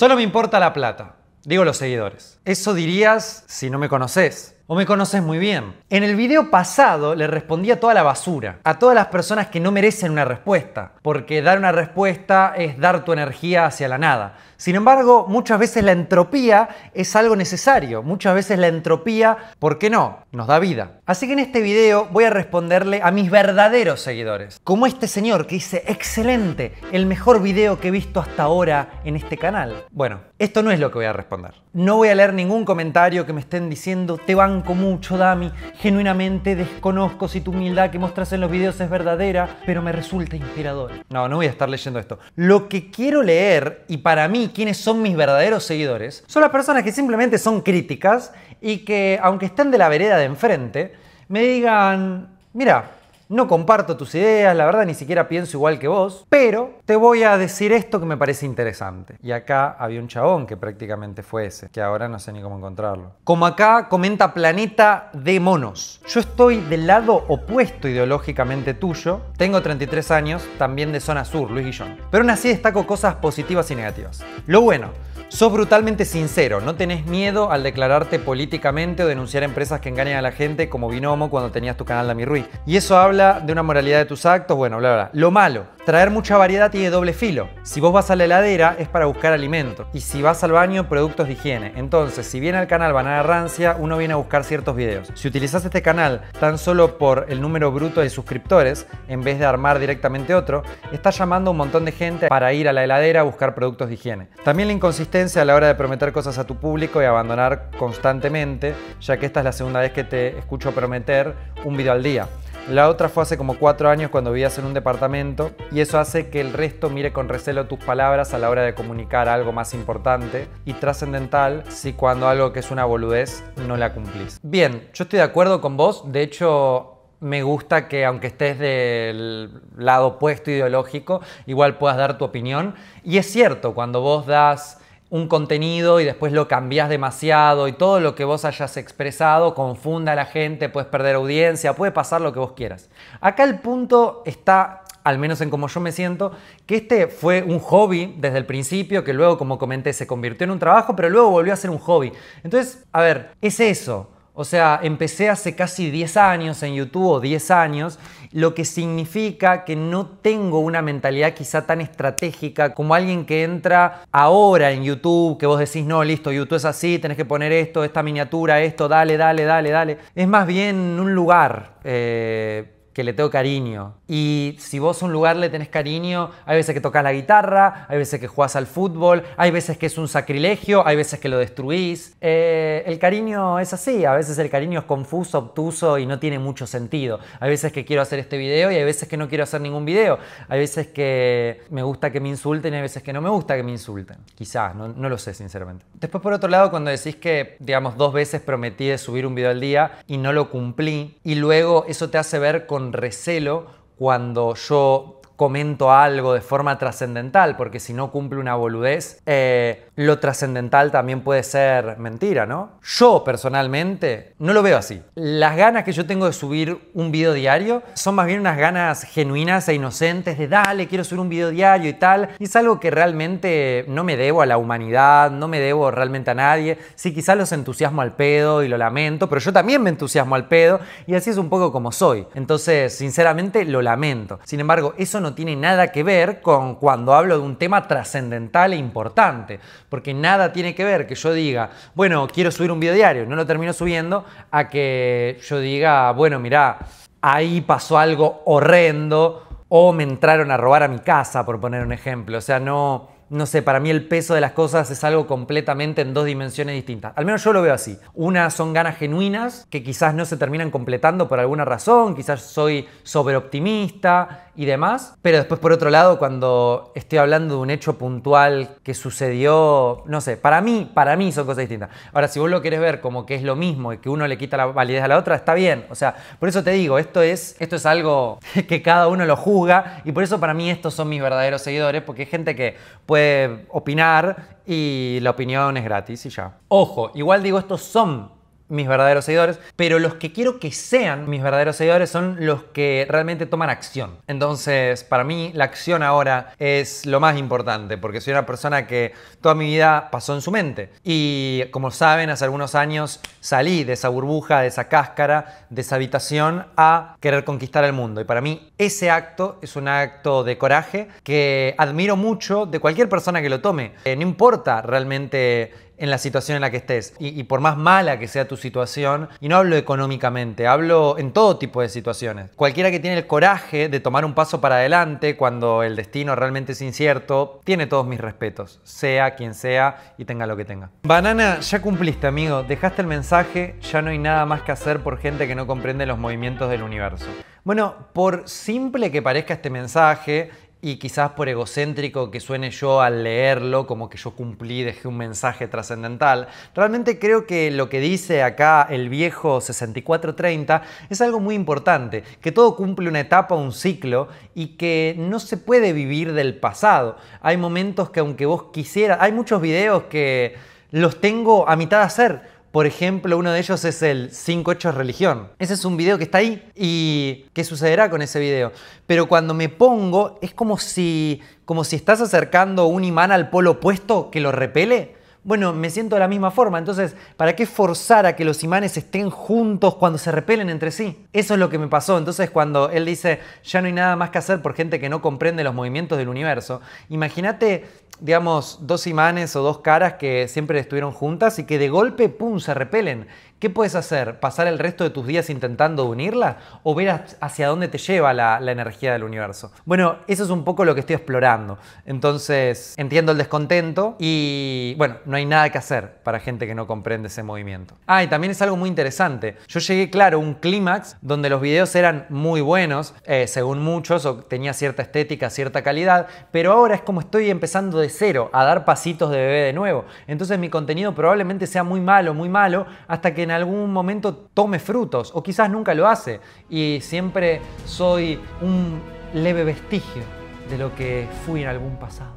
Solo me importa la plata. Digo los seguidores. Eso dirías si no me conoces. O me conoces muy bien. En el video pasado le respondí a toda la basura, a todas las personas que no merecen una respuesta, porque dar una respuesta es dar tu energía hacia la nada. Sin embargo, muchas veces la entropía es algo necesario, muchas veces la entropía, ¿por qué no? Nos da vida. Así que en este video voy a responderle a mis verdaderos seguidores, como este señor que dice, excelente, el mejor video que he visto hasta ahora en este canal. Bueno, esto no es lo que voy a responder. No voy a leer ningún comentario que me estén diciendo, te van mucho, Dami. Genuinamente desconozco si tu humildad que mostras en los videos es verdadera, pero me resulta inspiradora. No, no voy a estar leyendo esto. Lo que quiero leer, y para mí quienes son mis verdaderos seguidores, son las personas que simplemente son críticas y que, aunque estén de la vereda de enfrente, me digan, mira, no comparto tus ideas, la verdad ni siquiera pienso igual que vos, pero te voy a decir esto que me parece interesante. Y acá había un chabón que prácticamente fue ese, que ahora no sé ni cómo encontrarlo. Como acá comenta Planeta de Monos. Yo estoy del lado opuesto ideológicamente tuyo, tengo 33 años, también de zona sur, Luis Guillón. Pero aún así destaco cosas positivas y negativas. Lo bueno, Sos brutalmente sincero, no tenés miedo al declararte políticamente o denunciar empresas que engañan a la gente como Binomo cuando tenías tu canal de Mi Ruiz. Y eso habla de una moralidad de tus actos, bueno, bla, bla. Lo malo, traer mucha variedad tiene doble filo. Si vos vas a la heladera es para buscar alimento y si vas al baño productos de higiene. Entonces, si viene al canal Banana Rancia, uno viene a buscar ciertos videos. Si utilizas este canal tan solo por el número bruto de suscriptores, en vez de armar directamente otro, estás llamando a un montón de gente para ir a la heladera a buscar productos de higiene. También la inconsistencia a la hora de prometer cosas a tu público y abandonar constantemente, ya que esta es la segunda vez que te escucho prometer un video al día. La otra fue hace como cuatro años cuando vivías en un departamento y eso hace que el resto mire con recelo tus palabras a la hora de comunicar algo más importante y trascendental si cuando algo que es una boludez no la cumplís. Bien, yo estoy de acuerdo con vos, de hecho me gusta que aunque estés del lado opuesto ideológico, igual puedas dar tu opinión. Y es cierto, cuando vos das un contenido y después lo cambiás demasiado y todo lo que vos hayas expresado confunda a la gente, puedes perder audiencia, puede pasar lo que vos quieras. Acá el punto está, al menos en como yo me siento, que este fue un hobby desde el principio, que luego, como comenté, se convirtió en un trabajo, pero luego volvió a ser un hobby. Entonces, a ver, es eso. O sea, empecé hace casi 10 años en YouTube o 10 años, lo que significa que no tengo una mentalidad quizá tan estratégica como alguien que entra ahora en YouTube, que vos decís, no, listo, YouTube es así, tenés que poner esto, esta miniatura, esto, dale, dale, dale, dale. Es más bien un lugar. Eh, le tengo cariño. Y si vos a un lugar le tenés cariño, hay veces que tocas la guitarra, hay veces que juegas al fútbol, hay veces que es un sacrilegio, hay veces que lo destruís. Eh, el cariño es así, a veces el cariño es confuso, obtuso y no tiene mucho sentido. Hay veces que quiero hacer este video y hay veces que no quiero hacer ningún video. Hay veces que me gusta que me insulten y hay veces que no me gusta que me insulten. Quizás, no, no lo sé sinceramente. Después por otro lado, cuando decís que, digamos, dos veces prometí de subir un video al día y no lo cumplí y luego eso te hace ver con recelo cuando yo comento algo de forma trascendental, porque si no cumple una boludez, eh, lo trascendental también puede ser mentira, ¿no? Yo personalmente no lo veo así. Las ganas que yo tengo de subir un video diario son más bien unas ganas genuinas e inocentes de dale, quiero subir un video diario y tal. Y es algo que realmente no me debo a la humanidad, no me debo realmente a nadie. Sí, quizás los entusiasmo al pedo y lo lamento, pero yo también me entusiasmo al pedo y así es un poco como soy. Entonces, sinceramente, lo lamento. Sin embargo, eso no tiene nada que ver con cuando hablo de un tema trascendental e importante, porque nada tiene que ver que yo diga, bueno, quiero subir un video diario, no lo termino subiendo, a que yo diga, bueno, mirá, ahí pasó algo horrendo o me entraron a robar a mi casa, por poner un ejemplo. O sea, no, no sé, para mí el peso de las cosas es algo completamente en dos dimensiones distintas. Al menos yo lo veo así. Unas son ganas genuinas que quizás no se terminan completando por alguna razón, quizás soy sobreoptimista y demás. Pero después, por otro lado, cuando estoy hablando de un hecho puntual que sucedió, no sé, para mí, para mí son cosas distintas. Ahora, si vos lo querés ver como que es lo mismo y que uno le quita la validez a la otra, está bien. O sea, por eso te digo, esto es, esto es algo que cada uno lo juzga y por eso para mí estos son mis verdaderos seguidores, porque es gente que puede opinar y la opinión es gratis y ya. Ojo, igual digo, estos son mis verdaderos seguidores, pero los que quiero que sean mis verdaderos seguidores son los que realmente toman acción. Entonces, para mí la acción ahora es lo más importante, porque soy una persona que toda mi vida pasó en su mente. Y como saben, hace algunos años salí de esa burbuja, de esa cáscara, de esa habitación a querer conquistar el mundo. Y para mí ese acto es un acto de coraje que admiro mucho de cualquier persona que lo tome. Eh, no importa realmente en la situación en la que estés. Y, por más mala que sea tu situación, y no hablo económicamente, hablo en todo tipo de situaciones. Cualquiera que tiene el coraje de tomar un paso para adelante cuando el destino realmente es incierto, tiene todos mis respetos, sea quien sea y tenga lo que tenga. Banana, ya cumpliste amigo, dejaste el mensaje, ya no hay nada más que hacer por gente que no comprende los movimientos del universo. Bueno, por simple que parezca este mensaje, y quizás por egocéntrico que suene yo al leerlo, como que yo cumplí, dejé un mensaje trascendental, realmente creo que lo que dice acá el viejo 6430 es algo muy importante, que todo cumple una etapa, un ciclo, y que no se puede vivir del pasado. Hay momentos que aunque vos quisieras, hay muchos videos que los tengo a mitad de hacer, por ejemplo, uno de ellos es el 5 hechos religión. Ese es un video que está ahí y ¿qué sucederá con ese video? Pero cuando me pongo es como si como si estás acercando un imán al polo opuesto que lo repele bueno, me siento de la misma forma. Entonces, ¿para qué forzar a que los imanes estén juntos cuando se repelen entre sí? Eso es lo que me pasó. Entonces, cuando él dice, ya no hay nada más que hacer por gente que no comprende los movimientos del universo, imagínate, digamos, dos imanes o dos caras que siempre estuvieron juntas y que de golpe, ¡pum!, se repelen. ¿Qué puedes hacer? ¿Pasar el resto de tus días intentando unirla? ¿O ver hacia dónde te lleva la, energía del universo? Bueno, eso es un poco lo que estoy explorando. Entonces, entiendo el descontento y, bueno, no hay nada que hacer para gente que no comprende ese movimiento. Ah, y también es algo muy interesante. Yo llegué, claro, a un clímax donde los videos eran muy buenos, eh, según muchos, o tenía cierta estética, cierta calidad, pero ahora es como estoy empezando de cero, a dar pasitos de bebé de nuevo. Entonces mi contenido probablemente sea muy malo, muy malo, hasta que en algún momento tome frutos, o quizás nunca lo hace, y siempre soy un leve vestigio de lo que fui en algún pasado.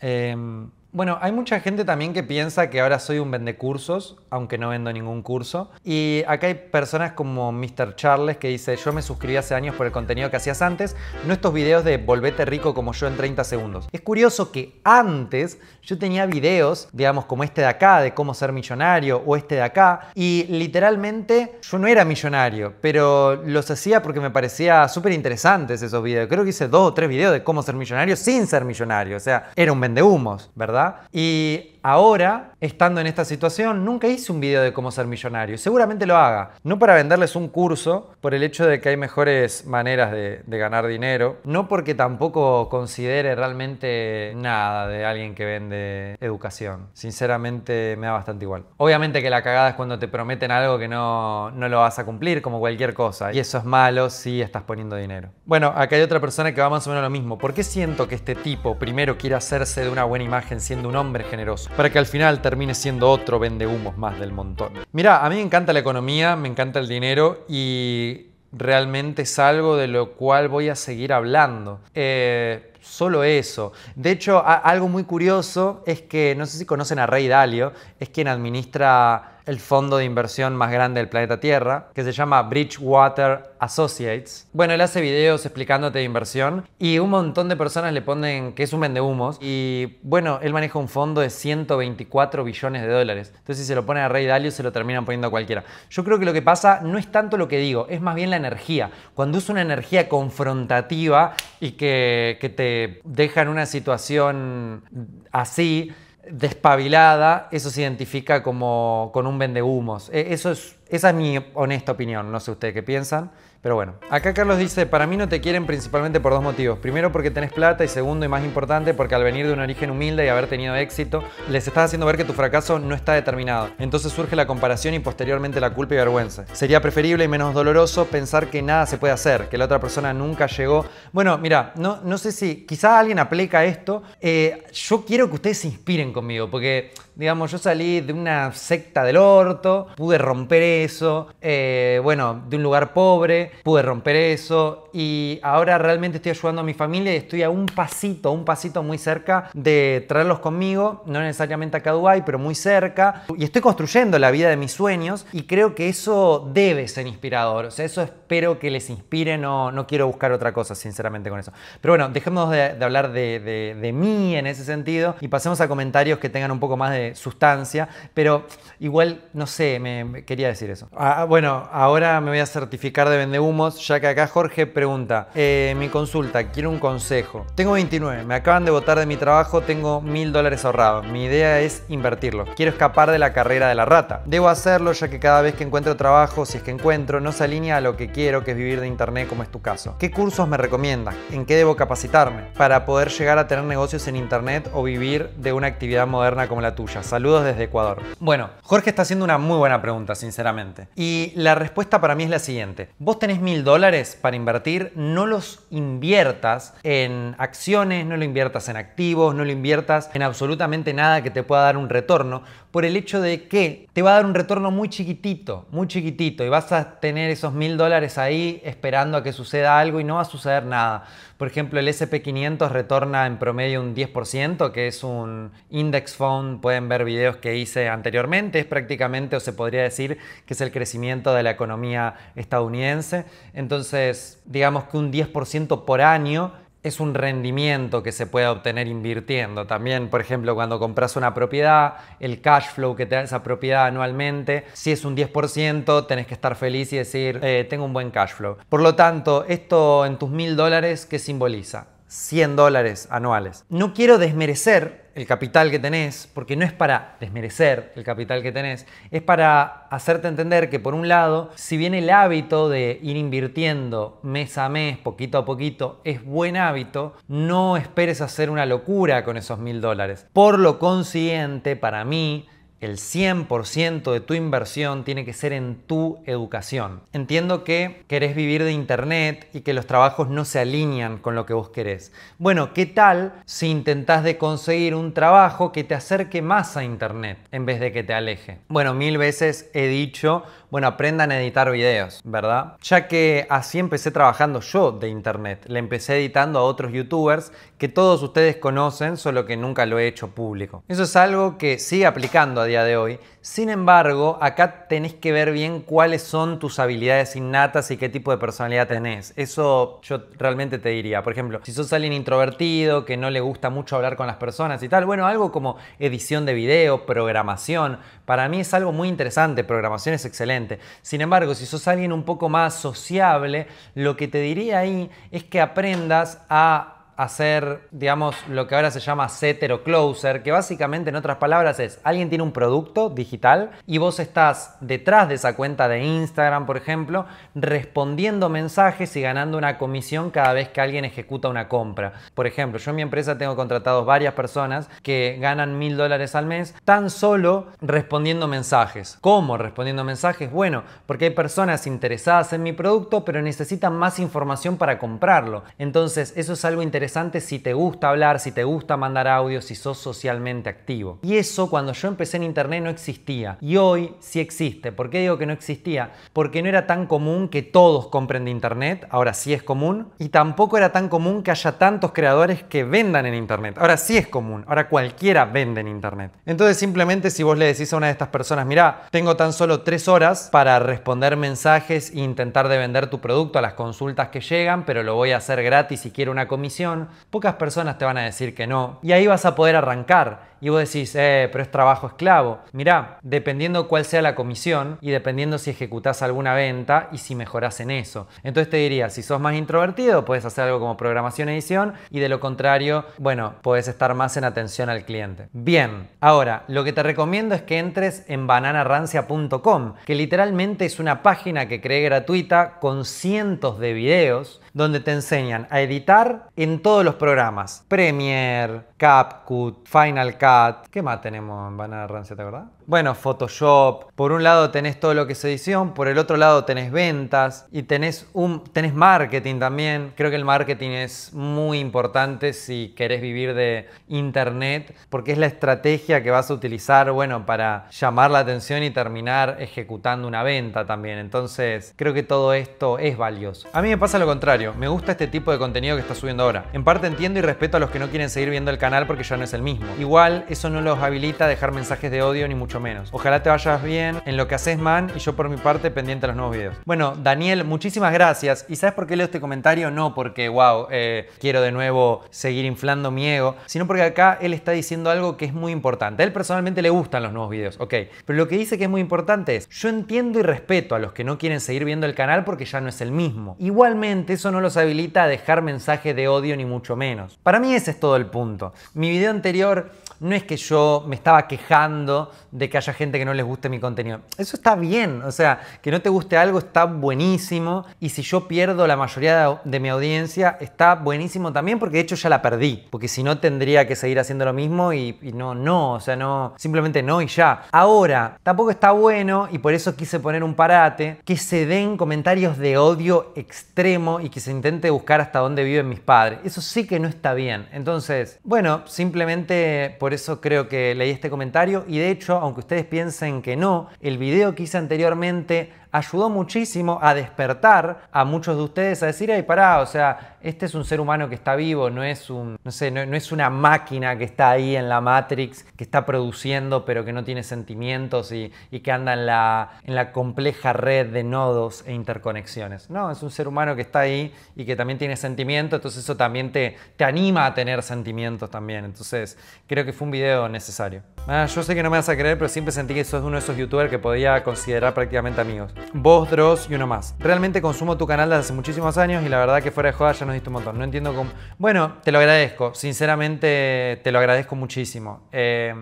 Em, bueno, hay mucha gente también que piensa que ahora soy un cursos, aunque no vendo ningún curso. Y acá hay personas como Mr. Charles que dice, yo me suscribí hace años por el contenido que hacías antes, no estos videos de volvete rico como yo en 30 segundos. Es curioso que antes yo tenía videos, digamos, como este de acá, de cómo ser millonario, o este de acá, y literalmente yo no era millonario, pero los hacía porque me parecía súper interesantes esos videos. Creo que hice dos o tres videos de cómo ser millonario sin ser millonario, o sea, era un vendehumos, ¿verdad? Y ahora estando en esta situación, nunca hice un video de cómo ser millonario. Seguramente lo haga. No para venderles un curso, por el hecho de que hay mejores maneras de, ganar dinero. No porque tampoco considere realmente nada de alguien que vende educación. Sinceramente me da bastante igual. Obviamente que la cagada es cuando te prometen algo que no, lo vas a cumplir, como cualquier cosa. Y eso es malo si estás poniendo dinero. Bueno, acá hay otra persona que va más o menos lo mismo. ¿Por qué siento que este tipo primero quiere hacerse de una buena imagen siendo un hombre generoso? Para que al final termine siendo otro vendehumos más del montón. Mira, a mí me encanta la economía, me encanta el dinero y realmente es algo de lo cual voy a seguir hablando. Eh, solo eso. De hecho, algo muy curioso es que, no sé si conocen a Rey Dalio, es quien administra el fondo de inversión más grande del planeta Tierra, que se llama Bridgewater Associates. Bueno, él hace videos explicándote de inversión y un montón de personas le ponen que es un vendehumos. Y bueno, él maneja un fondo de 124 billones de dólares. Entonces, si se lo pone a Rey Dalio, se lo terminan poniendo a cualquiera. Yo creo que lo que pasa no es tanto lo que digo, es más bien la energía. Cuando es una energía confrontativa y que, que te deja en una situación así, despabilada, eso se identifica como con un vendehumos. E, eso es, esa es mi honesta opinión, no sé ustedes qué piensan. Pero bueno, acá Carlos dice, para mí no te quieren principalmente por dos motivos. Primero porque tenés plata y segundo y más importante porque al venir de un origen humilde y haber tenido éxito, les estás haciendo ver que tu fracaso no está determinado. Entonces surge la comparación y posteriormente la culpa y vergüenza. Sería preferible y menos doloroso pensar que nada se puede hacer, que la otra persona nunca llegó. Bueno, mira, no, no sé si quizás alguien aplica esto. Eh, yo quiero que ustedes se inspiren conmigo porque... Digamos, yo salí de una secta del orto, pude romper eso, eh, bueno, de un lugar pobre, pude romper eso y ahora realmente estoy ayudando a mi familia y estoy a un pasito, un pasito muy cerca de traerlos conmigo, no necesariamente acá a Dubái, pero muy cerca. Y estoy construyendo la vida de mis sueños y creo que eso debe ser inspirador. O sea, eso espero que les inspire, no, no quiero buscar otra cosa, sinceramente, con eso. Pero bueno, dejemos de, hablar de, de, mí en ese sentido y pasemos a comentarios que tengan un poco más de sustancia, pero igual, no sé, me, quería decir eso. Ah, ah, bueno, ahora me voy a certificar de vender humos, ya que acá Jorge pregunta, eh, mi consulta, quiero un consejo. Tengo 29, me acaban de votar de mi trabajo, tengo mil dólares ahorrados. Mi idea es invertirlo Quiero escapar de la carrera de la rata. Debo hacerlo ya que cada vez que encuentro trabajo, si es que encuentro, no se alinea a lo que quiero, que es vivir de internet como es tu caso. ¿Qué cursos me recomiendas? ¿En qué debo capacitarme? Para poder llegar a tener negocios en internet o vivir de una actividad moderna como la tuya. Saludos desde Ecuador. Bueno, Jorge está haciendo una muy buena pregunta, sinceramente. Y la respuesta para mí es la siguiente. Vos te Tienes mil dólares para invertir, no los inviertas en acciones, no lo inviertas en activos, no lo inviertas en absolutamente nada que te pueda dar un retorno, por el hecho de que te va a dar un retorno muy chiquitito, muy chiquitito, y vas a tener esos mil dólares ahí esperando a que suceda algo y no va a suceder nada. Por ejemplo, el SP500 retorna en promedio un 10%, que es un index fund, pueden ver videos que hice anteriormente, es prácticamente o se podría decir que es el crecimiento de la economía estadounidense entonces, digamos que un 10% por año es un rendimiento que se puede obtener invirtiendo. También, por ejemplo, cuando compras una propiedad, el cash flow que te da esa propiedad anualmente, si es un 10%, tenés que estar feliz y decir, eh, tengo un buen cash flow. Por lo tanto, esto en tus mil dólares, ¿qué simboliza? 100 dólares anuales. No quiero desmerecer el capital que tenés, porque no es para desmerecer el capital que tenés, es para hacerte entender que por un lado, si bien el hábito de ir invirtiendo mes a mes, poquito a poquito, es buen hábito, no esperes hacer una locura con esos mil dólares. Por lo consiguiente, para mí, el 100% de tu inversión tiene que ser en tu educación. Entiendo que querés vivir de internet y que los trabajos no se alinean con lo que vos querés. Bueno, ¿qué tal si intentás de conseguir un trabajo que te acerque más a internet en vez de que te aleje? Bueno, mil veces he dicho, bueno, aprendan a editar videos, ¿verdad? Ya que así empecé trabajando yo de internet. Le empecé editando a otros youtubers que todos ustedes conocen, solo que nunca lo he hecho público. Eso es algo que sigue aplicando día de hoy. Sin embargo, acá tenés que ver bien cuáles son tus habilidades innatas y qué tipo de personalidad tenés. Eso yo realmente te diría. Por ejemplo, si sos alguien introvertido, que no le gusta mucho hablar con las personas y tal, bueno, algo como edición de video, programación. Para mí es algo muy interesante, programación es excelente. Sin embargo, si sos alguien un poco más sociable, lo que te diría ahí es que aprendas a hacer, digamos, lo que ahora se llama o closer, que básicamente en otras palabras es, alguien tiene un producto digital y vos estás detrás de esa cuenta de Instagram, por ejemplo, respondiendo mensajes y ganando una comisión cada vez que alguien ejecuta una compra. Por ejemplo, yo en mi empresa tengo contratados varias personas que ganan mil dólares al mes tan solo respondiendo mensajes. ¿Cómo respondiendo mensajes? Bueno, porque hay personas interesadas en mi producto, pero necesitan más información para comprarlo. Entonces, eso es algo interesante si te gusta hablar, si te gusta mandar audio, si sos socialmente activo. Y eso cuando yo empecé en Internet no existía. Y hoy sí existe. ¿Por qué digo que no existía? Porque no era tan común que todos compren de Internet, ahora sí es común. Y tampoco era tan común que haya tantos creadores que vendan en Internet, ahora sí es común. Ahora cualquiera vende en Internet. Entonces simplemente si vos le decís a una de estas personas, mira, tengo tan solo tres horas para responder mensajes e intentar de vender tu producto a las consultas que llegan, pero lo voy a hacer gratis y quiero una comisión pocas personas te van a decir que no. Y ahí vas a poder arrancar. Y vos decís, eh, pero es trabajo esclavo. Mirá, dependiendo cuál sea la comisión y dependiendo si ejecutás alguna venta y si mejorás en eso. Entonces te diría, si sos más introvertido, puedes hacer algo como programación e edición y de lo contrario, bueno, puedes estar más en atención al cliente. Bien, ahora, lo que te recomiendo es que entres en bananarrancia.com, que literalmente es una página que creé gratuita con cientos de videos donde te enseñan a editar en todos los programas. Premiere, CapCut, Final Cut. ¿Qué más tenemos en Banana Rancia, te acordás? Bueno, Photoshop. Por un lado tenés todo lo que es edición, por el otro lado tenés ventas y tenés, un, tenés marketing también. Creo que el marketing es muy importante si querés vivir de internet porque es la estrategia que vas a utilizar, bueno, para llamar la atención y terminar ejecutando una venta también. Entonces, creo que todo esto es valioso. A mí me pasa lo contrario. Me gusta este tipo de contenido que está subiendo ahora. En parte entiendo y respeto a los que no quieren seguir viendo el canal porque ya no es el mismo. Igual, eso no los habilita a dejar mensajes de odio ni mucho menos. Ojalá te vayas bien en lo que haces, man, y yo por mi parte pendiente a los nuevos videos. Bueno, Daniel, muchísimas gracias. ¿Y sabes por qué leo este comentario? No porque, wow, eh, quiero de nuevo seguir inflando mi ego, sino porque acá él está diciendo algo que es muy importante. A él personalmente le gustan los nuevos videos, ok. Pero lo que dice que es muy importante es, yo entiendo y respeto a los que no quieren seguir viendo el canal porque ya no es el mismo. Igualmente, eso no no los habilita a dejar mensajes de odio ni mucho menos. Para mí ese es todo el punto. Mi video anterior no es que yo me estaba quejando de que haya gente que no les guste mi contenido. Eso está bien, o sea, que no te guste algo está buenísimo y si yo pierdo la mayoría de mi audiencia está buenísimo también porque de hecho ya la perdí, porque si no tendría que seguir haciendo lo mismo y, no, no, o sea, no, simplemente no y ya. Ahora, tampoco está bueno y por eso quise poner un parate, que se den comentarios de odio extremo y que se intente buscar hasta dónde viven mis padres. Eso sí que no está bien. Entonces, bueno, simplemente por eso creo que leí este comentario y de hecho, aunque ustedes piensen que no, el video que hice anteriormente ayudó muchísimo a despertar a muchos de ustedes a decir, ay, pará, o sea, este es un ser humano que está vivo, no es un, no es una máquina que está ahí en la Matrix, que está produciendo pero que no tiene sentimientos y, que anda en la, compleja red de nodos e interconexiones. No, es un ser humano que está ahí y que también tiene sentimientos, entonces eso también te, te anima a tener sentimientos también. Entonces, creo que fue un video necesario. Ah, yo sé que no me vas a creer, pero siempre sentí que sos uno de esos youtubers que podía considerar prácticamente amigos. Vos, Dross y uno más. Realmente consumo tu canal desde hace muchísimos años y la verdad que fuera de joda ya nos diste un montón. No entiendo cómo... Bueno, te lo agradezco. Sinceramente, te lo agradezco muchísimo. Eh,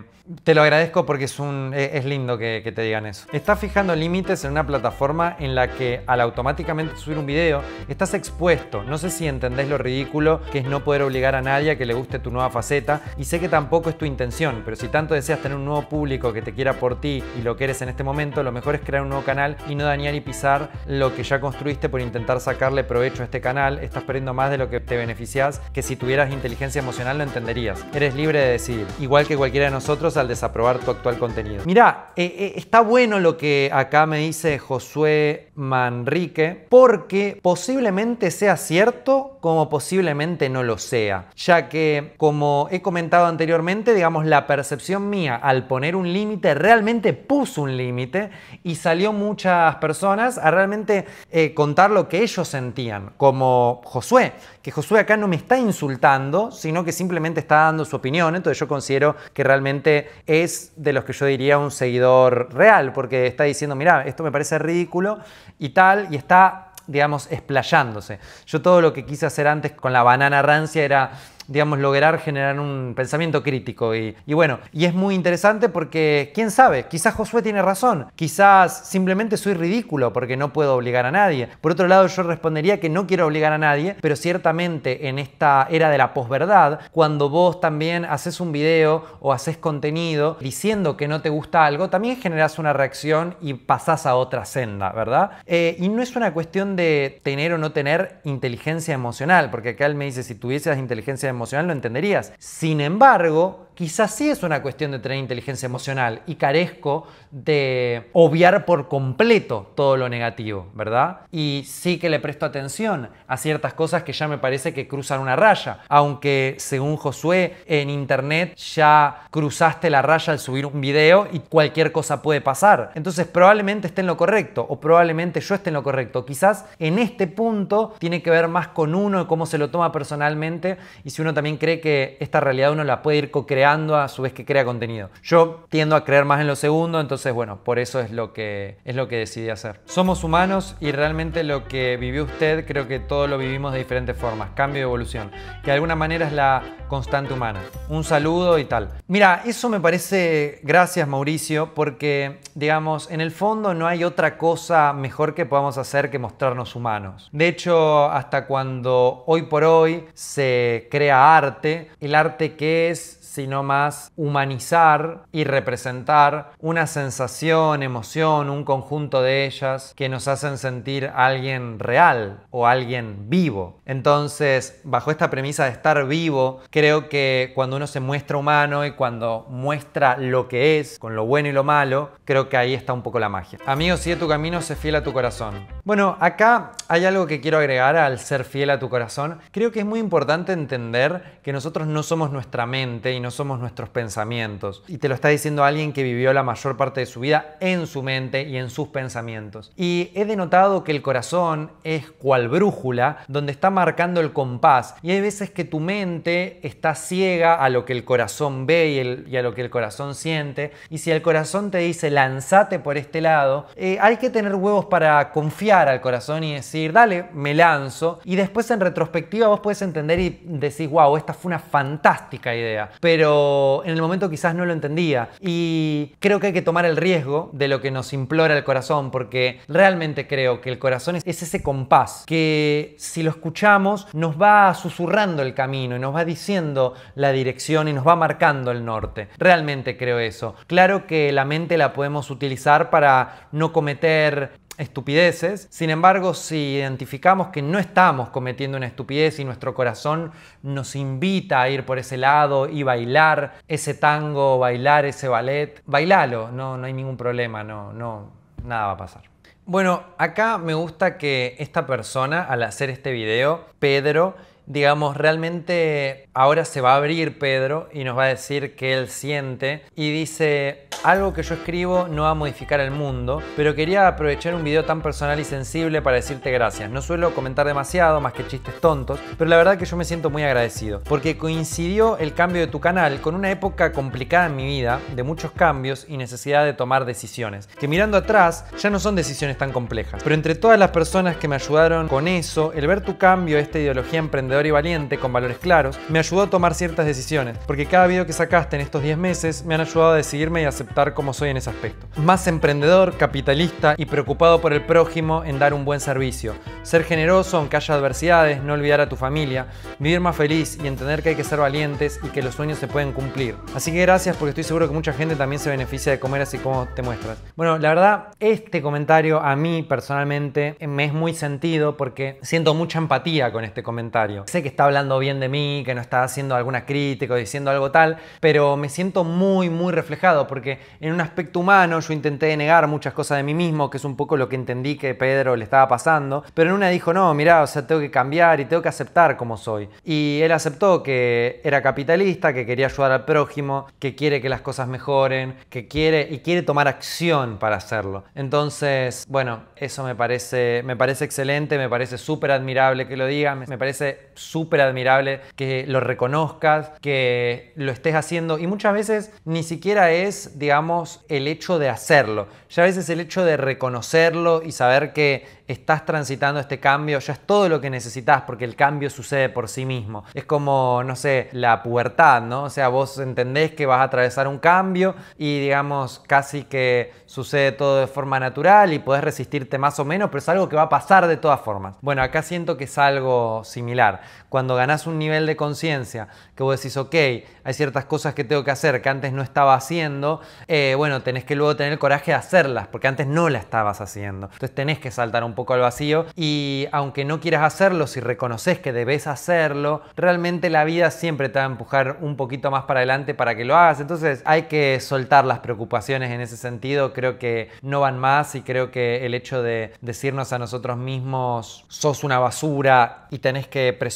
te lo agradezco porque es, un, e, es lindo que, te digan eso. Estás fijando límites en una plataforma en la que al automáticamente subir un video estás expuesto. No sé si entendés lo ridículo que es no poder obligar a nadie a que le guste tu nueva faceta y sé que tampoco es tu intención, pero si tanto deseas tener un nuevo público que te quiera por ti y lo que eres en este momento, lo mejor es crear un nuevo canal y no dañar y pisar lo que ya construiste por intentar sacarle provecho a este canal. Estás perdiendo más de lo que te beneficias que si tuvieras inteligencia emocional lo entenderías. Eres libre de decidir. Igual que cualquiera de nosotros, al desaprobar tu actual contenido. Mirá, eh, eh, está bueno lo que acá me dice Josué Manrique, porque posiblemente sea cierto como posiblemente no lo sea, ya que como he comentado anteriormente, digamos, la percepción mía al poner un límite realmente puso un límite y salió muchas personas a realmente eh, contar lo que ellos sentían, como Josué, que Josué acá no me está insultando, sino que simplemente está dando su opinión, entonces yo considero que realmente es de los que yo diría un seguidor real, porque está diciendo, mira, esto me parece ridículo y tal, y está, digamos, esplayándose. Yo todo lo que quise hacer antes con la banana rancia era digamos, lograr generar un pensamiento crítico. Y, bueno, y es muy interesante porque, quién sabe, quizás Josué tiene razón, quizás simplemente soy ridículo porque no puedo obligar a nadie. Por otro lado, yo respondería que no quiero obligar a nadie, pero ciertamente en esta era de la posverdad, cuando vos también haces un video o haces contenido diciendo que no te gusta algo, también generas una reacción y pasás a otra senda, ¿verdad? Eh, y no es una cuestión de tener o no tener inteligencia emocional, porque acá él me dice, si tuvieses inteligencia emocional lo entenderías. Sin embargo, quizás sí es una cuestión de tener inteligencia emocional y carezco de obviar por completo todo lo negativo, ¿verdad? Y sí que le presto atención a ciertas cosas que ya me parece que cruzan una raya, aunque según Josué en internet ya cruzaste la raya al subir un video y cualquier cosa puede pasar. Entonces probablemente esté en lo correcto o probablemente yo esté en lo correcto. Quizás en este punto tiene que ver más con uno y cómo se lo toma personalmente y si uno también cree que esta realidad uno la puede ir co-creando a su vez que crea contenido. Yo tiendo a creer más en lo segundo, entonces bueno, por eso es lo que, es lo que decidí hacer. Somos humanos y realmente lo que vivió usted creo que todos lo vivimos de diferentes formas, cambio y evolución, que de alguna manera es la constante humana. Un saludo y tal. Mira, eso me parece, gracias Mauricio, porque digamos, en el fondo no hay otra cosa mejor que podamos hacer que mostrarnos humanos. De hecho, hasta cuando hoy por hoy se crea arte, el arte que es sino más humanizar y representar una sensación, emoción, un conjunto de ellas que nos hacen sentir alguien real o alguien vivo. Entonces, bajo esta premisa de estar vivo, creo que cuando uno se muestra humano y cuando muestra lo que es, con lo bueno y lo malo, creo que ahí está un poco la magia. Amigo, sigue tu camino, sé fiel a tu corazón. Bueno, acá hay algo que quiero agregar al ser fiel a tu corazón. Creo que es muy importante entender que nosotros no somos nuestra mente y no somos nuestros pensamientos. Y te lo está diciendo alguien que vivió la mayor parte de su vida en su mente y en sus pensamientos. Y he denotado que el corazón es cual brújula donde está marcando el compás. Y hay veces que tu mente está ciega a lo que el corazón ve y, a lo que el corazón siente. Y si el corazón te dice lanzate por este lado, eh, hay que tener huevos para confiar al corazón y decir, dale, me lanzo. Y después en retrospectiva vos puedes entender y decís, wow, esta fue una fantástica idea. Pero pero en el momento quizás no lo entendía. Y creo que hay que tomar el riesgo de lo que nos implora el corazón, porque realmente creo que el corazón es ese compás que si lo escuchamos nos va susurrando el camino y nos va diciendo la dirección y nos va marcando el norte. Realmente creo eso. Claro que la mente la podemos utilizar para no cometer estupideces. Sin embargo, si identificamos que no estamos cometiendo una estupidez y nuestro corazón nos invita a ir por ese lado y bailar ese tango, bailar ese ballet, bailalo, no, no hay ningún problema, no, no, nada va a pasar. Bueno, acá me gusta que esta persona, al hacer este video, Pedro, digamos, realmente ahora se va a abrir Pedro y nos va a decir que él siente y dice, algo que yo escribo no va a modificar el mundo, pero quería aprovechar un video tan personal y sensible para decirte gracias. No suelo comentar demasiado, más que chistes tontos, pero la verdad que yo me siento muy agradecido, porque coincidió el cambio de tu canal con una época complicada en mi vida, de muchos cambios y necesidad de tomar decisiones, que mirando atrás ya no son decisiones tan complejas. Pero entre todas las personas que me ayudaron con eso, el ver tu cambio, esta ideología emprendedora, y valiente, con valores claros, me ayudó a tomar ciertas decisiones, porque cada video que sacaste en estos 10 meses me han ayudado a decidirme y aceptar cómo soy en ese aspecto. Más emprendedor, capitalista y preocupado por el prójimo en dar un buen servicio. Ser generoso aunque haya adversidades, no olvidar a tu familia, vivir más feliz y entender que hay que ser valientes y que los sueños se pueden cumplir. Así que gracias porque estoy seguro que mucha gente también se beneficia de comer así como te muestras. Bueno, la verdad, este comentario a mí personalmente me es muy sentido porque siento mucha empatía con este comentario sé que está hablando bien de mí, que no está haciendo alguna crítica o diciendo algo tal, pero me siento muy, muy reflejado porque en un aspecto humano yo intenté negar muchas cosas de mí mismo, que es un poco lo que entendí que Pedro le estaba pasando, pero en una dijo, no, mirá, o sea, tengo que cambiar y tengo que aceptar como soy. Y él aceptó que era capitalista, que quería ayudar al prójimo, que quiere que las cosas mejoren, que quiere y quiere tomar acción para hacerlo. Entonces, bueno, eso me parece, me parece excelente, me parece súper admirable que lo diga, me parece súper admirable que lo reconozcas, que lo estés haciendo y muchas veces ni siquiera es, digamos, el hecho de hacerlo. Ya a veces el hecho de reconocerlo y saber que estás transitando este cambio ya es todo lo que necesitas porque el cambio sucede por sí mismo. Es como, no sé, la pubertad, ¿no? O sea, vos entendés que vas a atravesar un cambio y digamos casi que sucede todo de forma natural y podés resistirte más o menos, pero es algo que va a pasar de todas formas. Bueno, acá siento que es algo similar cuando ganás un nivel de conciencia, que vos decís, ok, hay ciertas cosas que tengo que hacer que antes no estaba haciendo, eh, bueno, tenés que luego tener el coraje de hacerlas, porque antes no las estabas haciendo. Entonces tenés que saltar un poco al vacío y aunque no quieras hacerlo, si reconoces que debes hacerlo, realmente la vida siempre te va a empujar un poquito más para adelante para que lo hagas. Entonces hay que soltar las preocupaciones en ese sentido, creo que no van más y creo que el hecho de decirnos a nosotros mismos, sos una basura y tenés que presionar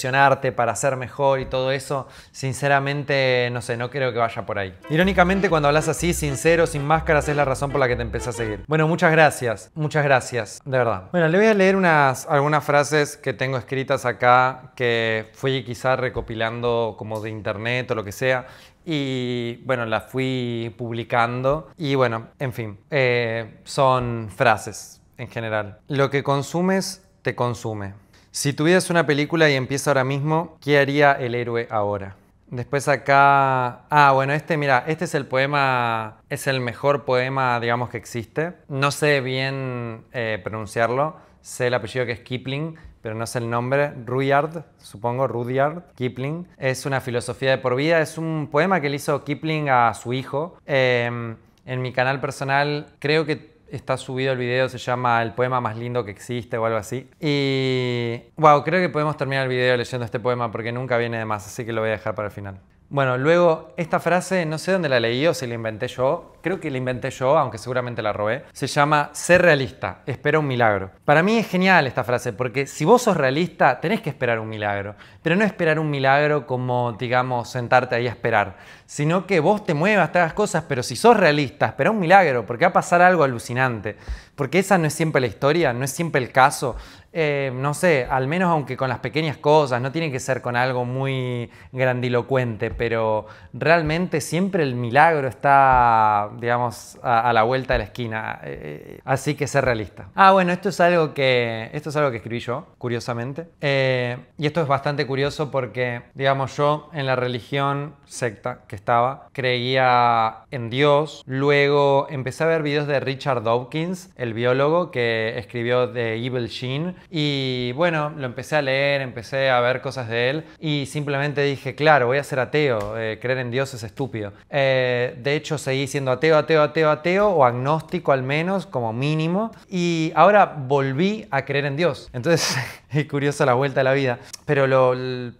para ser mejor y todo eso, sinceramente, no sé, no creo que vaya por ahí. Irónicamente, cuando hablas así, sincero, sin máscaras, es la razón por la que te empecé a seguir. Bueno, muchas gracias, muchas gracias, de verdad. Bueno, le voy a leer unas, algunas frases que tengo escritas acá que fui quizá recopilando como de internet o lo que sea y bueno, las fui publicando y bueno, en fin, eh, son frases en general. Lo que consumes te consume. Si tuvieras una película y empieza ahora mismo, ¿qué haría el héroe ahora? Después acá, ah, bueno, este, mira, este es el poema, es el mejor poema, digamos, que existe. No sé bien eh, pronunciarlo, sé el apellido que es Kipling, pero no sé el nombre, Ruyard, supongo, Rudyard Kipling. Es una filosofía de por vida, es un poema que le hizo Kipling a su hijo. Em, en mi canal personal creo que está subido el video, se llama El poema más lindo que existe o algo así. Y wow, creo que podemos terminar el video leyendo este poema porque nunca viene de más, así que lo voy a dejar para el final. Bueno, luego esta frase, no sé dónde la leí o si la inventé yo, creo que la inventé yo, aunque seguramente la robé, se llama ser realista, espera un milagro. Para mí es genial esta frase, porque si vos sos realista, tenés que esperar un milagro, pero no esperar un milagro como, digamos, sentarte ahí a esperar, sino que vos te muevas, te hagas cosas, pero si sos realista, espera un milagro, porque va a pasar algo alucinante, porque esa no es siempre la historia, no es siempre el caso, eh, no sé, al menos aunque con las pequeñas cosas, no tiene que ser con algo muy grandilocuente, pero realmente siempre el milagro está, digamos, a, la vuelta de la esquina. Eh, así que ser realista. Ah, bueno, esto es algo que, esto es algo que escribí yo, curiosamente. Eh, y esto es bastante curioso porque, digamos, yo en la religión secta que estaba, creía en Dios. Luego empecé a ver videos de Richard Dawkins, el biólogo que escribió The Evil Sheen y bueno, lo empecé a leer, empecé a ver cosas de él y simplemente dije, claro, voy a ser ateo, eh, creer en Dios es estúpido. Eh, de hecho, seguí siendo ateo, ateo, ateo, ateo o agnóstico al menos, como mínimo. Y ahora volví a creer en Dios. Entonces... curiosa la vuelta a la vida. Pero lo,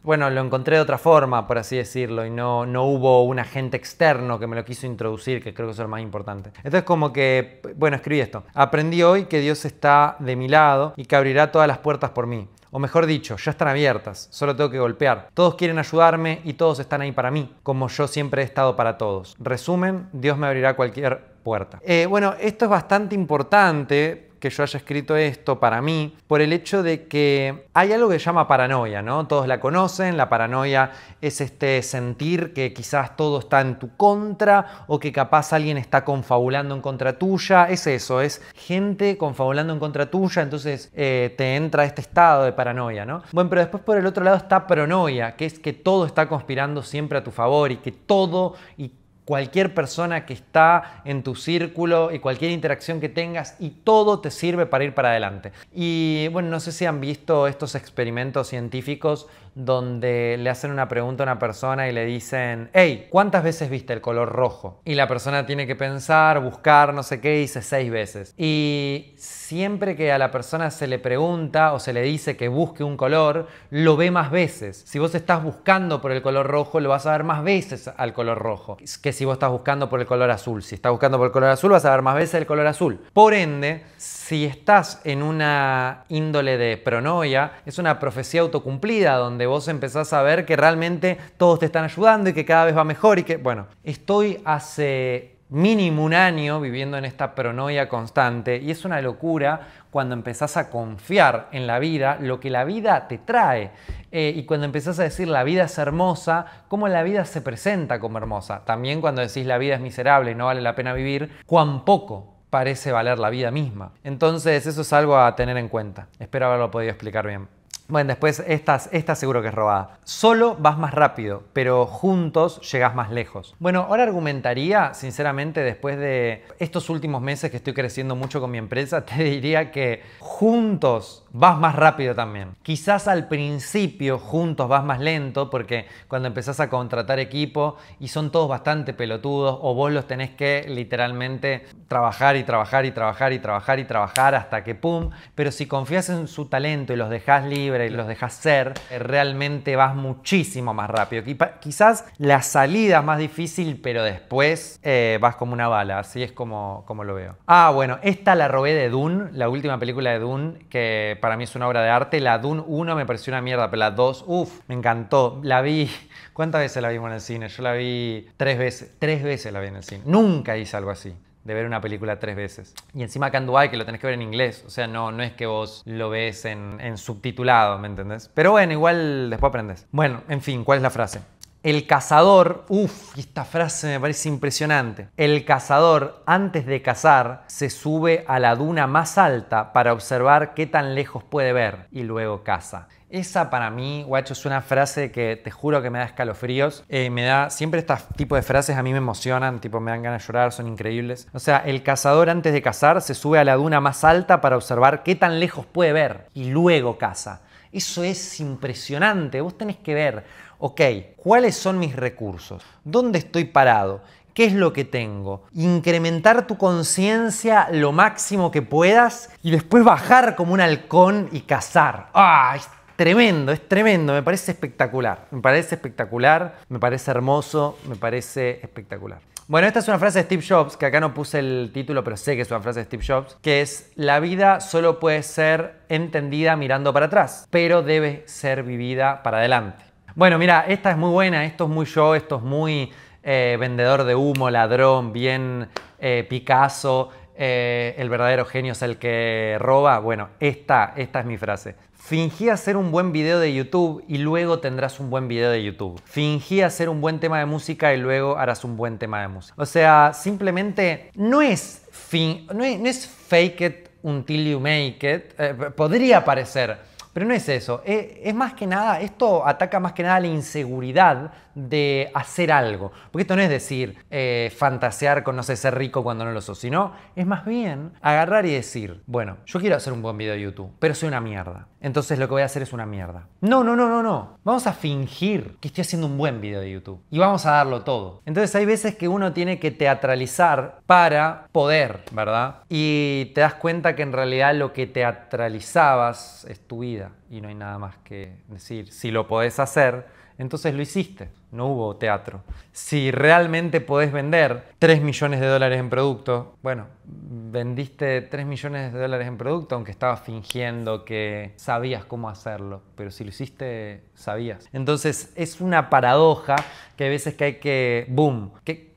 bueno, lo encontré de otra forma, por así decirlo, y no, no hubo un agente externo que me lo quiso introducir, que creo que es lo más importante. Entonces como que, bueno, escribí esto. Aprendí hoy que Dios está de mi lado y que abrirá todas las puertas por mí. O mejor dicho, ya están abiertas, solo tengo que golpear. Todos quieren ayudarme y todos están ahí para mí, como yo siempre he estado para todos. Resumen, Dios me abrirá cualquier puerta. Eh, bueno, esto es bastante importante que yo haya escrito esto para mí, por el hecho de que hay algo que se llama paranoia, ¿no? Todos la conocen, la paranoia es este sentir que quizás todo está en tu contra o que capaz alguien está confabulando en contra tuya, es eso, es gente confabulando en contra tuya, entonces eh, te entra este estado de paranoia, ¿no? Bueno, pero después por el otro lado está pronoia, que es que todo está conspirando siempre a tu favor y que todo y cualquier persona que está en tu círculo y cualquier interacción que tengas y todo te sirve para ir para adelante. Y bueno, no sé si han visto estos experimentos científicos donde le hacen una pregunta a una persona y le dicen, hey, ¿cuántas veces viste el color rojo? Y la persona tiene que pensar, buscar, no sé qué, y dice seis veces. Y siempre que a la persona se le pregunta o se le dice que busque un color, lo ve más veces. Si vos estás buscando por el color rojo, lo vas a ver más veces al color rojo que si vos estás buscando por el color azul. Si estás buscando por el color azul, vas a ver más veces el color azul. Por ende, si estás en una índole de pronoia, es una profecía autocumplida donde donde vos empezás a ver que realmente todos te están ayudando y que cada vez va mejor y que, bueno, estoy hace mínimo un año viviendo en esta pronoia constante y es una locura cuando empezás a confiar en la vida, lo que la vida te trae eh, y cuando empezás a decir la vida es hermosa, cómo la vida se presenta como hermosa. También cuando decís la vida es miserable y no vale la pena vivir, cuán poco parece valer la vida misma. Entonces eso es algo a tener en cuenta. Espero haberlo podido explicar bien. Bueno, después esta, seguro que es robada. Solo vas más rápido, pero juntos llegas más lejos. Bueno, ahora argumentaría, sinceramente, después de estos últimos meses que estoy creciendo mucho con mi empresa, te diría que juntos vas más rápido también. Quizás al principio juntos vas más lento, porque cuando empezás a contratar equipo y son todos bastante pelotudos, o vos los tenés que literalmente trabajar y trabajar y trabajar y trabajar y trabajar hasta que pum. Pero si confías en su talento y los dejas libres, y los dejas ser, eh, realmente vas muchísimo más rápido. Quizás la salida es más difícil, pero después eh, vas como una bala, así es como, como lo veo. Ah, bueno, esta la robé de Dune, la última película de Dune, que para mí es una obra de arte. La Dune 1 me pareció una mierda, pero la 2, uff, me encantó. La vi, ¿cuántas veces la vimos en el cine? Yo la vi tres veces, tres veces la vi en el cine. Nunca hice algo así de ver una película tres veces. Y encima Canduay, que lo tenés que ver en inglés, o sea, no, no es que vos lo ves en, en subtitulado, ¿me entendés? Pero bueno, igual después aprendes. Bueno, en fin, ¿cuál es la frase? El cazador, uff, esta frase me parece impresionante. El cazador, antes de cazar, se sube a la duna más alta para observar qué tan lejos puede ver y luego caza. Esa para mí, guacho, es una frase que te juro que me da escalofríos. Eh, me da, siempre este tipo de frases a mí me emocionan, tipo me dan ganas de llorar, son increíbles. O sea, el cazador antes de cazar se sube a la duna más alta para observar qué tan lejos puede ver y luego caza. Eso es impresionante, vos tenés que ver ok, ¿cuáles son mis recursos? ¿Dónde estoy parado? ¿Qué es lo que tengo? Incrementar tu conciencia lo máximo que puedas y después bajar como un halcón y cazar. ¡Ah! Es tremendo, es tremendo, me parece espectacular. Me parece espectacular, me parece hermoso, me parece espectacular. Bueno, esta es una frase de Steve Jobs, que acá no puse el título, pero sé que es una frase de Steve Jobs, que es, la vida solo puede ser entendida mirando para atrás, pero debe ser vivida para adelante. Bueno, mira, esta es muy buena, esto es muy yo, esto es muy eh, vendedor de humo, ladrón, bien eh, Picasso, eh, el verdadero genio es el que roba. Bueno, esta, esta es mi frase. Fingí hacer un buen video de YouTube y luego tendrás un buen video de YouTube. Fingí hacer un buen tema de música y luego harás un buen tema de música. O sea, simplemente no es, fin, no es, no es fake it until you make it. podría parecer, pero no es eso, e, es, más que nada, esto ataca más que nada la inseguridad de hacer algo. Porque esto no es decir eh, fantasear con no sé ser rico cuando no lo soy, sino es más bien agarrar y decir, bueno, yo quiero hacer un buen video de YouTube, pero soy una mierda. Entonces lo que voy a hacer es una mierda. No, no, no, no, no. Vamos a fingir que estoy haciendo un buen video de YouTube y vamos a darlo todo. Entonces hay veces que uno tiene que teatralizar para poder, ¿verdad? Y te das cuenta que en realidad lo que teatralizabas es tu vida y no hay nada más que decir. Si lo podés hacer, entonces lo hiciste, no hubo teatro. Si realmente podés vender 3 millones de dólares en producto, bueno, vendiste 3 millones de dólares en producto aunque estabas fingiendo que sabías cómo hacerlo, pero si lo hiciste, sabías. Entonces es una paradoja que a veces que hay que, boom, que...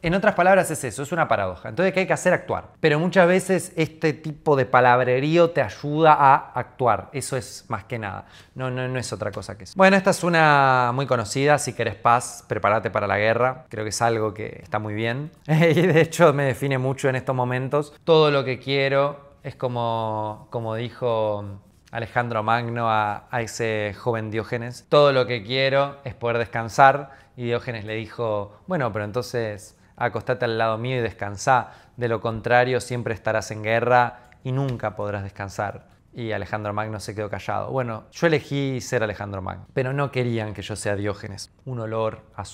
En otras palabras es eso, es una paradoja. Entonces, ¿qué hay que hacer? Actuar. Pero muchas veces este tipo de palabrerío te ayuda a actuar. Eso es más que nada. No, no, no es otra cosa que eso. Bueno, esta es una muy conocida. Si quieres paz, prepárate para la guerra. Creo que es algo que está muy bien. y de hecho me define mucho en estos momentos. Todo lo que quiero es como, como dijo Alejandro Magno a, a ese joven Diógenes. Todo lo que quiero es poder descansar. Y Diógenes le dijo, bueno, pero entonces acostate al lado mío y descansa, De lo contrario, siempre estarás en guerra y nunca podrás descansar. Y Alejandro Magno se quedó callado. Bueno, yo elegí ser Alejandro Magno, pero no querían que yo sea Diógenes. Un olor a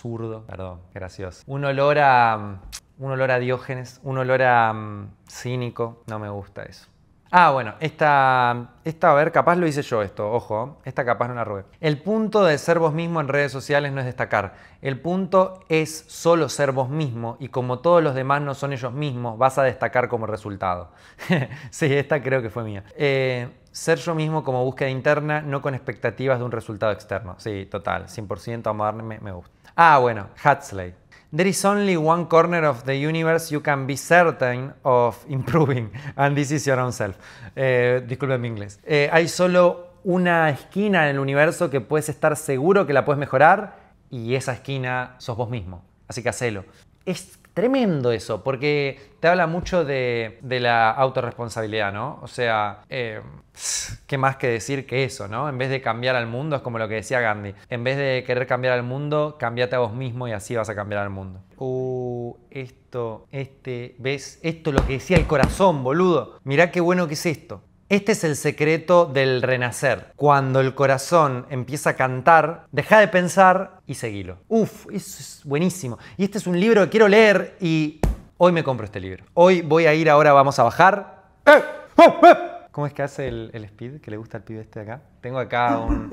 perdón, gracioso. Un olor a. Mm, un olor a Diógenes, un olor a mm, cínico, no me gusta eso. Ah, bueno, esta, esta, a ver, capaz lo hice yo esto, ojo, esta capaz no la robé. El punto de ser vos mismo en redes sociales no es destacar. El punto es solo ser vos mismo y como todos los demás no son ellos mismos, vas a destacar como resultado. sí, esta creo que fue mía. Eh, ser yo mismo como búsqueda interna, no con expectativas de un resultado externo. Sí, total, 100% amarme me gusta. Ah, bueno, Hatsley. There is only one corner of the universe you can be certain of improving, and this is your own self. Eh, disculpen mi inglés. Eh, hay solo una esquina en el universo que puedes estar seguro que la puedes mejorar, y esa esquina sos vos mismo. Así que hacelo. Es Tremendo eso, porque te habla mucho de, la autorresponsabilidad, ¿no? O sea, eh, ¿qué más que decir que eso, ¿no? En vez de cambiar al mundo, es como lo que decía Gandhi, en vez de querer cambiar al mundo, cambiate a vos mismo y así vas a cambiar al mundo. Uh, esto, este, ¿ves? Esto es lo que decía el corazón, boludo. Mirá qué bueno que es esto. Este es el secreto del renacer. Cuando el corazón empieza a cantar, deja de pensar y seguilo. Uf, eso es buenísimo. Y este es un libro que quiero leer y hoy me compro este libro. Hoy voy a ir, ahora vamos a bajar. ¡Eh! ¡Oh, eh! ¿Cómo es que hace el, speed que le gusta al pibe este de acá? Tengo acá un...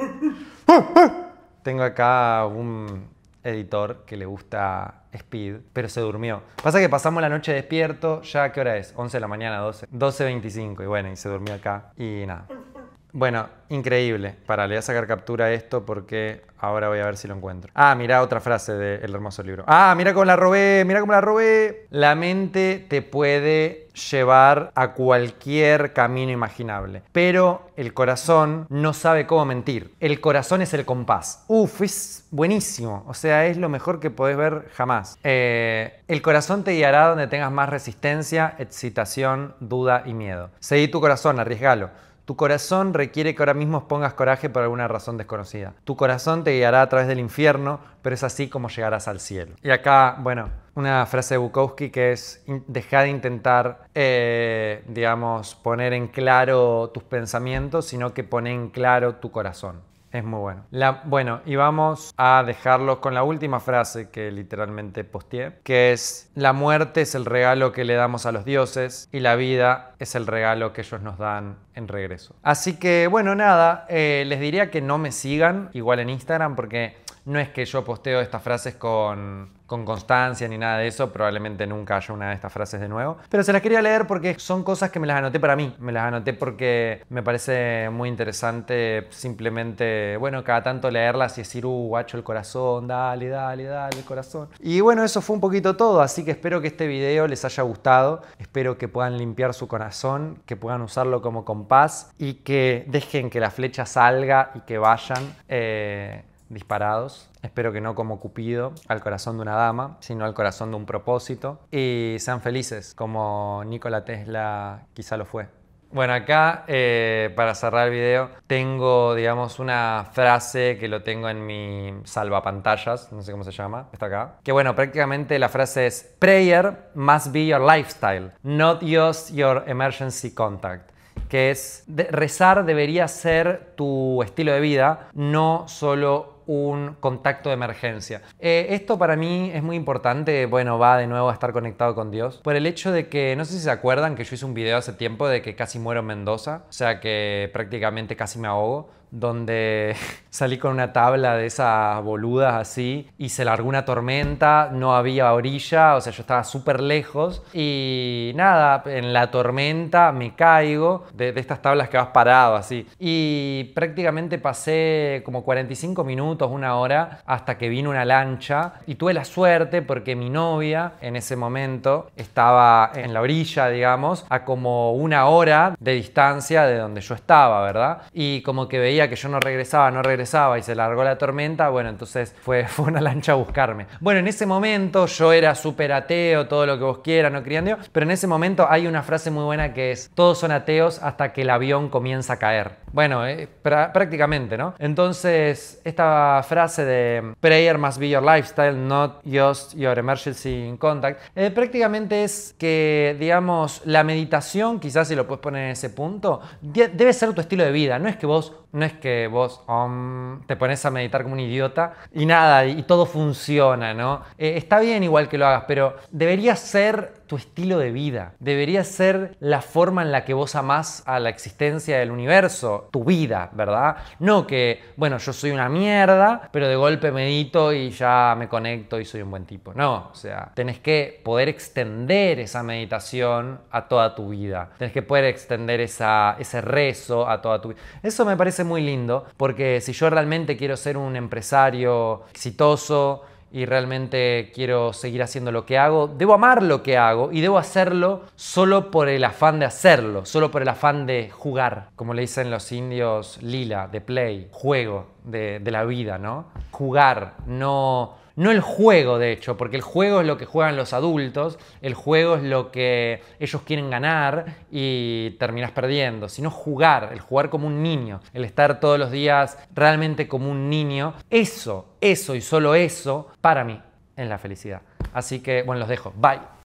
Tengo acá un editor que le gusta Speed, pero se durmió. Pasa que pasamos la noche despierto, ya qué hora es? 11 de la mañana, 12. 12.25 y bueno, y se durmió acá y nada. Bueno, increíble. Para, le voy a sacar captura a esto porque ahora voy a ver si lo encuentro. Ah, mira otra frase del hermoso libro. Ah, mira cómo la robé, mira cómo la robé. La mente te puede llevar a cualquier camino imaginable, pero el corazón no sabe cómo mentir. El corazón es el compás. Uf, es buenísimo. O sea, es lo mejor que podés ver jamás. Eh, el corazón te guiará donde tengas más resistencia, excitación, duda y miedo. Seguí tu corazón, arriesgalo. Tu corazón requiere que ahora mismo pongas coraje por alguna razón desconocida. Tu corazón te guiará a través del infierno, pero es así como llegarás al cielo. Y acá, bueno, una frase de Bukowski que es, deja de intentar, eh, digamos, poner en claro tus pensamientos, sino que pone en claro tu corazón. Es muy bueno. La, bueno, y vamos a dejarlos con la última frase que literalmente posteé, que es, la muerte es el regalo que le damos a los dioses y la vida es el regalo que ellos nos dan en regreso. Así que, bueno, nada, eh, les diría que no me sigan igual en Instagram porque no es que yo posteo estas frases con, con constancia ni nada de eso, probablemente nunca haya una de estas frases de nuevo. Pero se las quería leer porque son cosas que me las anoté para mí, me las anoté porque me parece muy interesante simplemente, bueno, cada tanto leerlas y decir, uh, guacho el corazón, dale, dale, dale el corazón. Y bueno, eso fue un poquito todo, así que espero que este video les haya gustado, espero que puedan limpiar su corazón, que puedan usarlo como compás y que dejen que la flecha salga y que vayan. Eh, disparados. Espero que no como Cupido al corazón de una dama, sino al corazón de un propósito. Y sean felices, como Nikola Tesla quizá lo fue. Bueno, acá eh, para cerrar el video tengo, digamos, una frase que lo tengo en mi salvapantallas, no sé cómo se llama, está acá. Que bueno, prácticamente la frase es, prayer must be your lifestyle, not just your emergency contact que es rezar debería ser tu estilo de vida, no solo un contacto de emergencia. Eh, esto para mí es muy importante, bueno, va de nuevo a estar conectado con Dios, por el hecho de que, no sé si se acuerdan que yo hice un video hace tiempo de que casi muero en Mendoza, o sea que prácticamente casi me ahogo donde salí con una tabla de esas boludas así y se largó una tormenta, no había orilla, o sea, yo estaba súper lejos y nada, en la tormenta me caigo de, de, estas tablas que vas parado así y prácticamente pasé como 45 minutos, una hora, hasta que vino una lancha y tuve la suerte porque mi novia en ese momento estaba en la orilla, digamos, a como una hora de distancia de donde yo estaba, ¿verdad? Y como que veía que yo no regresaba, no regresaba y se largó la tormenta, bueno, entonces fue, fue una lancha a buscarme. Bueno, en ese momento yo era súper ateo, todo lo que vos quieras, no Dios, pero en ese momento hay una frase muy buena que es, todos son ateos hasta que el avión comienza a caer. Bueno, eh, prácticamente, ¿no? Entonces, esta frase de prayer must be your lifestyle, not just your emergency in contact, eh, prácticamente es que, digamos, la meditación, quizás si lo puedes poner en ese punto, debe ser tu estilo de vida, no es que vos, no es que vos te pones a meditar como un idiota y nada, y todo funciona, ¿no? Eh, está bien igual que lo hagas, pero debería ser tu estilo de vida, debería ser la forma en la que vos amás a la existencia del universo, tu vida, ¿verdad? No que, bueno, yo soy una mierda, pero de golpe medito y ya me conecto y soy un buen tipo. No, o sea, tenés que poder extender esa meditación a toda tu vida, tenés que poder extender esa, ese rezo a toda tu vida. Eso me parece muy lindo, porque si yo realmente quiero ser un empresario exitoso, y realmente quiero seguir haciendo lo que hago, debo amar lo que hago y debo hacerlo solo por el afán de hacerlo, solo por el afán de jugar, como le dicen los indios lila, de play, juego de la vida, ¿no? Jugar, no no el juego, de hecho, porque el juego es lo que juegan los adultos, el juego es lo que ellos quieren ganar y terminas perdiendo, sino jugar, el jugar como un niño, el estar todos los días realmente como un niño, eso, eso y solo eso, para mí, es la felicidad. Así que, bueno, los dejo. Bye.